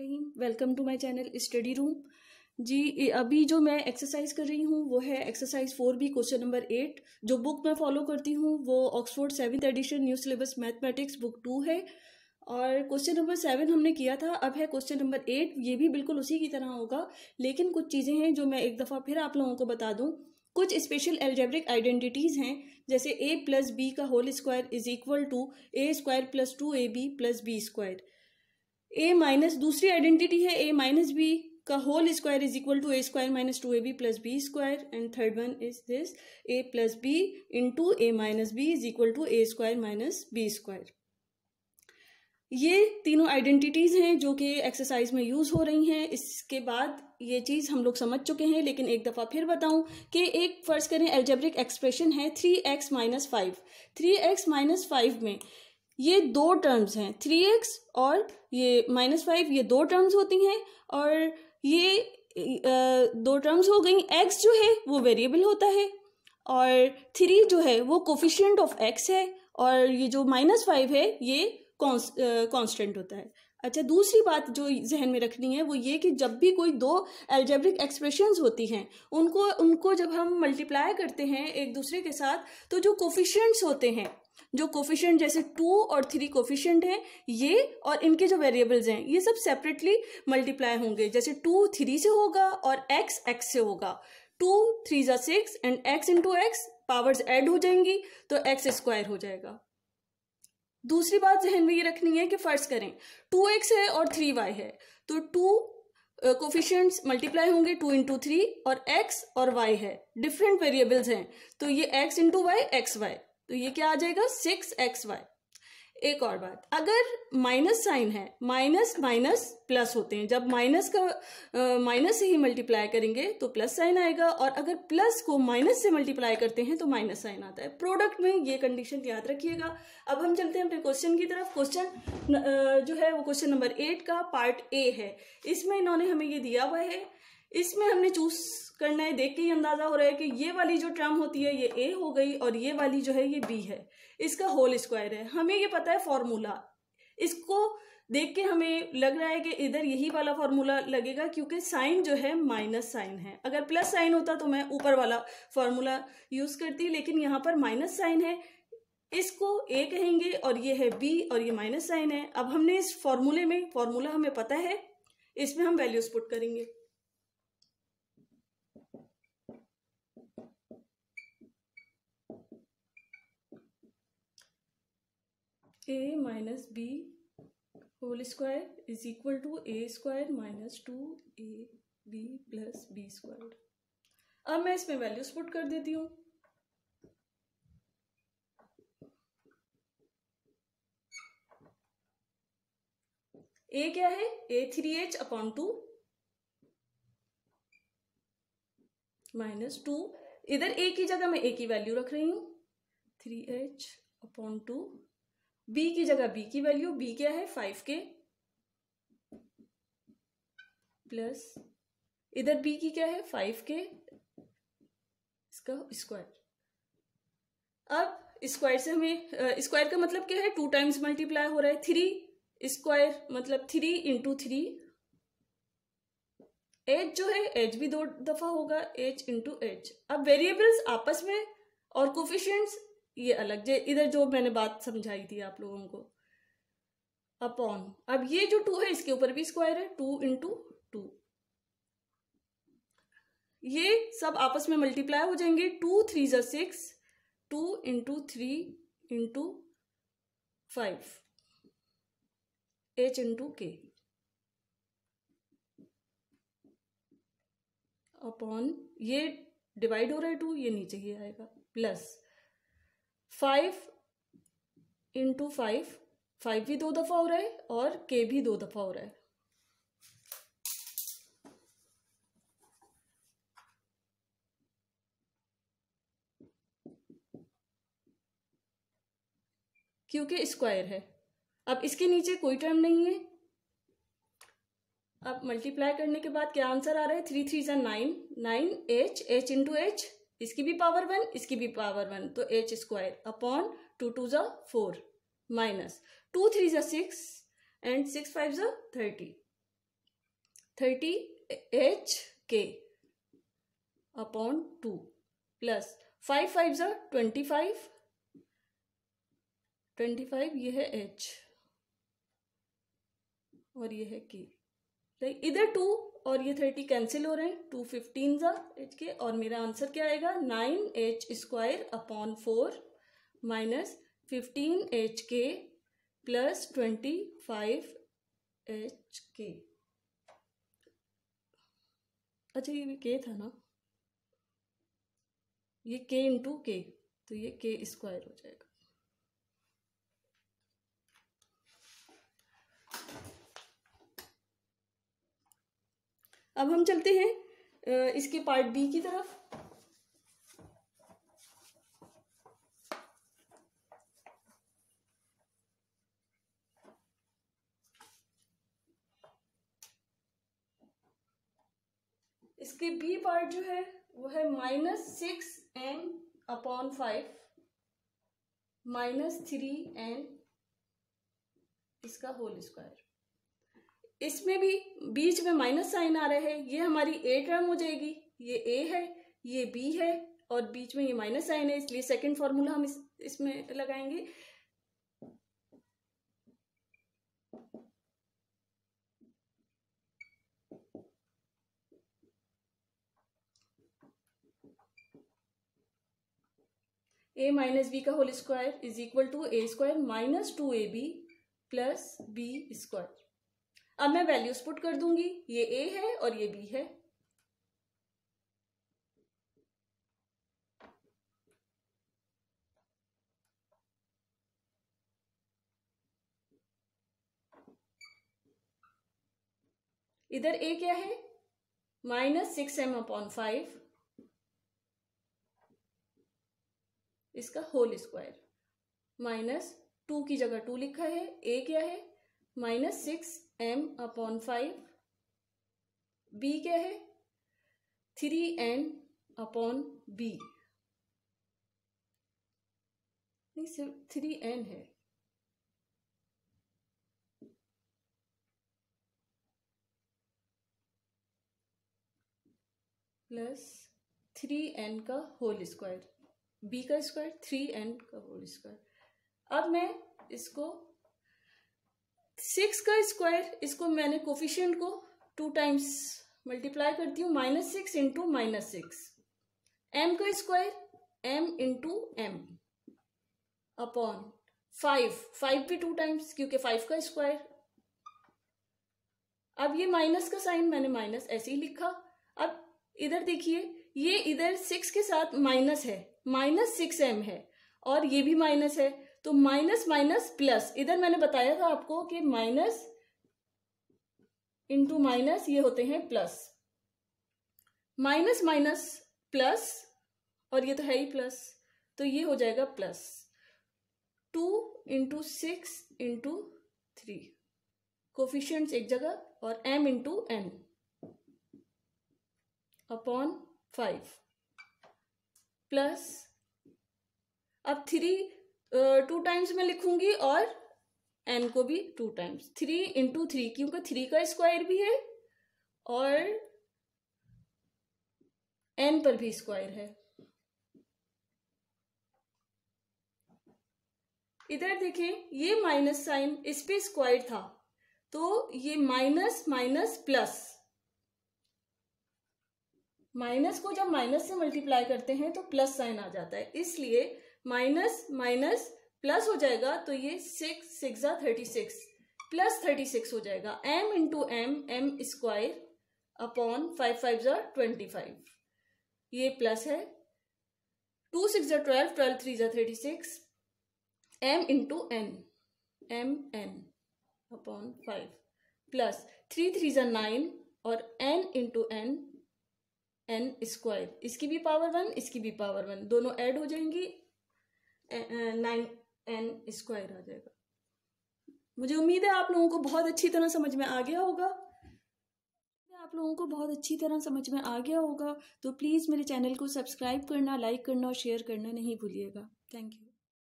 Rahim welcome to my channel study room जी अभी जो मैं एक्सरसाइज कर रही हूँ वो है exercise four B question number eight जो बुक मैं फॉलो करती हूँ वो Oxford seventh edition new syllabus mathematics book two है और क्वेश्चन नंबर सेवन हमने किया था अब है क्वेश्चन नंबर एट ये भी बिल्कुल उसी की तरह होगा लेकिन कुछ चीज़ें हैं जो मैं एक दफ़ा फिर आप लोगों को बता दूँ कुछ स्पेशल एल्जेब्रिक आइडेंटिटीज़ हैं जैसे ए प्लस बी का whole square is equal to A square plus two A B plus B square A minus दूसरी आइडेंटिटी है ए माइनस बी का whole square is equal to A square minus two A B plus B square and third one is this A plus B into A minus B is equal to A square minus B square ये तीनों identities हैं जो कि exercise में use हो रही हैं इसके बाद ये चीज़ हम लोग समझ चुके हैं लेकिन एक दफ़ा फिर बताऊं कि एक फ़र्ज़ करें एल्जेब्रिक एक्सप्रेशन है three X minus five three X minus five में ये दो टर्म्स हैं थ्री एक्स और ये माइनस फाइव ये दो टर्म्स होती हैं और ये दो टर्म्स हो गई एक्स जो है वो वेरिएबल होता है और थ्री जो है वो कोफिशियंट ऑफ एक्स है और ये जो माइनस फाइव है ये कॉन्स्टेंट होता है अच्छा दूसरी बात जो जहन में रखनी है वो ये कि जब भी कोई दो एल्जेब्रिक एक्सप्रेशंस होती हैं उनको उनको जब हम मल्टीप्लाई करते हैं एक दूसरे के साथ तो जो कोफिशियंट्स होते हैं जो कोफिशियंट जैसे टू और थ्री कोफिशियंट हैं ये और इनके जो वेरिएबल्स हैं ये सब सेपरेटली मल्टीप्लाई होंगे जैसे टू थ्री से होगा और एक्स एक्स से होगा टू थ्री ज़ा six and X into X powers add हो जाएंगी तो एक्स स्क्वायर हो जाएगा दूसरी बात जहन में ये रखनी है कि फर्ज करें टू एक्स है और थ्री वाई है तो टू कोफिशियंट्स मल्टीप्लाई होंगे टू इंटू थ्री और एक्स और वाई है डिफरेंट वेरिएबल्स हैं तो ये X into Y X Y तो ये क्या आ जाएगा सिक्स एक्स वाई एक और बात अगर माइनस साइन है माइनस माइनस प्लस होते हैं जब माइनस का माइनस से ही मल्टीप्लाई करेंगे तो प्लस साइन आएगा और अगर प्लस को माइनस से मल्टीप्लाई करते हैं तो माइनस साइन आता है प्रोडक्ट में ये कंडीशन याद रखिएगा अब हम चलते हैं अपने क्वेश्चन की तरफ क्वेश्चन जो है वो क्वेश्चन नंबर एट का पार्ट ए है इसमें इन्होंने हमें ये दिया हुआ है इसमें हमने चूज करना है देख के ही अंदाज़ा हो रहा है कि ये वाली जो ट्रम होती है ये ए हो गई और ये वाली जो है ये बी है इसका होल स्क्वायर है हमें ये पता है फॉर्मूला इसको देख के हमें लग रहा है कि इधर यही वाला फार्मूला लगेगा क्योंकि साइन जो है माइनस साइन है अगर प्लस साइन होता तो मैं ऊपर वाला फार्मूला यूज़ करती लेकिन यहाँ पर माइनस साइन है इसको ए कहेंगे और ये है बी और ये माइनस साइन है अब हमने इस फॉर्मूले में फार्मूला हमें पता है इसमें हम वैल्यूज पुट करेंगे A minus B whole square is equal to A square minus two A B plus B square अब मैं इसमें वैल्यूज पुट कर देती हूँ ए क्या है A three H upon two minus two इधर ए की जगह मैं ए की वैल्यू रख रही हूं three H upon two B की जगह बी की वैल्यू बी क्या है फाइव के प्लस इधर बी की क्या है फाइव के इसका स्क्वायर अब स्क्वायर से हमें स्क्वायर का मतलब क्या है टू टाइम्स मल्टीप्लाई हो रहा है थ्री स्क्वायर मतलब थ्री इंटू थ्री एच जो है एच भी दो दफा होगा एच इंटू एच अब वेरिएबल्स आपस में और कोफिशियंट्स ये अलग जे इधर जो मैंने बात समझाई थी आप लोगों को अपॉन अब ये जो टू है इसके ऊपर भी स्क्वायर है टू इंटू टू ये सब आपस में मल्टीप्लाई हो जाएंगे टू थ्री जो six two into three into five H into K upon ये डिवाइड हो रहा है टू ये नीचे ही आएगा plus five into five five भी दो दफ़ा हो रहा है और के भी दो दफ़ा हो रहा है क्योंकि स्क्वायर है अब इसके नीचे कोई टर्म नहीं है अब मल्टीप्लाई करने के बाद क्या आंसर आ रहा है थ्री थ्री जन nine nine H H into H इसकी भी पावर वन इसकी भी पावर वन तो H square upon two two जो फोर माइनस टू थ्री जो सिक्स एंड सिक्स फाइव जो thirty thirty H K upon two plus five five जो twenty five twenty five ये है एच और ये है के राइट इधर टू और ये थर्टी कैंसिल हो रहे हैं टू फिफ्टीन ज़ा एच के और मेरा आंसर क्या आएगा nine H square upon four minus fifteen H K plus twenty five H K अच्छा ये भी के था ना ये के इंटू के तो ये के स्क्वायर हो जाएगा अब हम चलते हैं इसके पार्ट बी की तरफ इसके बी पार्ट जो है वो है minus six N upon five minus three N इसका होल स्क्वायर इसमें भी बीच में माइनस साइन आ रहा है ये हमारी ए टर्म हो जाएगी ये ए है ये बी है और बीच में ये माइनस साइन है इसलिए सेकंड फॉर्मूला हम इस, इसमें लगाएंगे ए माइनस बी का whole square is equal to A square minus two A B plus B square अब मैं वैल्यूज पुट कर दूंगी ये ए है और ये बी है इधर ए क्या है minus six M upon five इसका होल स्क्वायर माइनस टू की जगह टू लिखा है ए क्या है minus six M upon five B क्या है थ्री एन अपॉन बी नहीं सिर्फ थ्री एन है प्लस थ्री एन का होल स्क्वायर बी का स्क्वायर थ्री एन का होल स्क्वायर अब मैं इसको सिक्स का स्क्वायर इसको मैंने कोफिशियंट को टू टाइम्स मल्टीप्लाई करती हूँ minus six into minus six M का square M into M upon five five भी टू टाइम्स क्योंकि फाइव का स्क्वायर अब ये माइनस का साइन मैंने माइनस ऐसे ही लिखा अब इधर देखिए ये इधर सिक्स के साथ माइनस है माइनस सिक्स एम है और ये भी माइनस है तो माइनस माइनस प्लस इधर मैंने बताया था आपको कि माइनस इंटू माइनस ये होते हैं प्लस माइनस माइनस प्लस और ये तो है ही प्लस तो ये हो जाएगा plus two into six into three coefficient एक जगह और m into N upon five plus अब थ्री टू टाइम्स में लिखूंगी और एन को भी two times three into three क्योंकि थ्री का स्क्वायर भी है और एन पर भी स्क्वायर है इधर देखें ये माइनस साइन इस पे स्क्वायर था तो ये माइनस माइनस प्लस माइनस को जब माइनस से मल्टीप्लाई करते हैं तो प्लस साइन आ जाता है इसलिए माइनस माइनस प्लस हो जाएगा तो ये सिक्स सिक्स या thirty six plus thirty six हो जाएगा M into M M square upon five five ज़ा ट्वेंटी फाइव ये प्लस है टू सिक्स ज़ा ट्वेल्व ट्वेल्व थ्री ज़ा thirty six M into N M N upon five plus three three ज़ा nine और N into N N square इसकी भी power one इसकी भी पावर वन दोनों ऐड हो जाएंगी नाइन एन स्क्वायर आ जाएगा मुझे उम्मीद है आप लोगों को बहुत अच्छी तरह समझ में आ गया होगा आप लोगों को बहुत अच्छी तरह समझ में आ गया होगा तो प्लीज़ मेरे चैनल को सब्सक्राइब करना लाइक करना और शेयर करना नहीं भूलिएगा थैंक यू